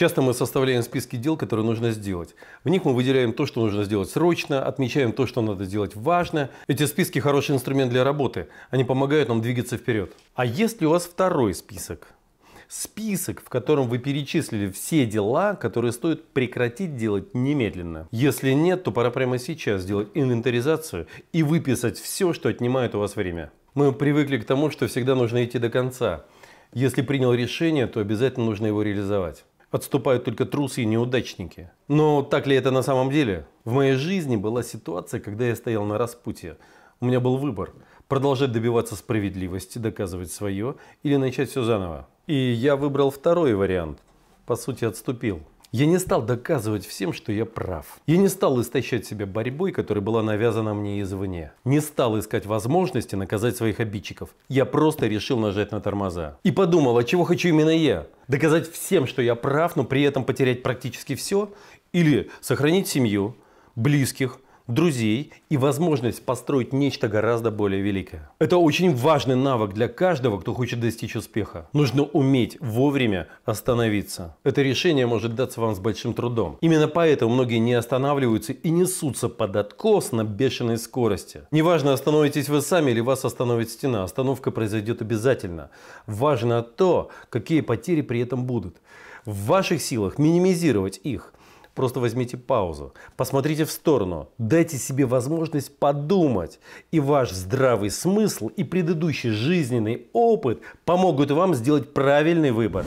Часто мы составляем списки дел, которые нужно сделать. В них мы выделяем то, что нужно сделать срочно, отмечаем то, что надо сделать важно. Эти списки хороший инструмент для работы. Они помогают нам двигаться вперед. А если у вас второй список? список, в котором вы перечислили все дела, которые стоит прекратить делать немедленно. Если нет, то пора прямо сейчас сделать инвентаризацию и выписать все, что отнимает у вас время. Мы привыкли к тому, что всегда нужно идти до конца. Если принял решение, то обязательно нужно его реализовать. Отступают только трусы и неудачники. Но так ли это на самом деле? В моей жизни была ситуация, когда я стоял на распутье. У меня был выбор – продолжать добиваться справедливости, доказывать свое, или начать все заново. И я выбрал второй вариант. По сути, отступил. Я не стал доказывать всем, что я прав. Я не стал истощать себя борьбой, которая была навязана мне извне. Не стал искать возможности наказать своих обидчиков. Я просто решил нажать на тормоза. И подумал, а чего хочу именно я? Доказать всем, что я прав, но при этом потерять практически все? Или сохранить семью, близких – друзей и возможность построить нечто гораздо более великое. Это очень важный навык для каждого, кто хочет достичь успеха. Нужно уметь вовремя остановиться. Это решение может даться вам с большим трудом. Именно поэтому многие не останавливаются и несутся под откос на бешеной скорости. Неважно, остановитесь вы сами или вас остановит стена, остановка произойдет обязательно. Важно то, какие потери при этом будут. В ваших силах минимизировать их – Просто возьмите паузу, посмотрите в сторону, дайте себе возможность подумать. И ваш здравый смысл и предыдущий жизненный опыт помогут вам сделать правильный выбор.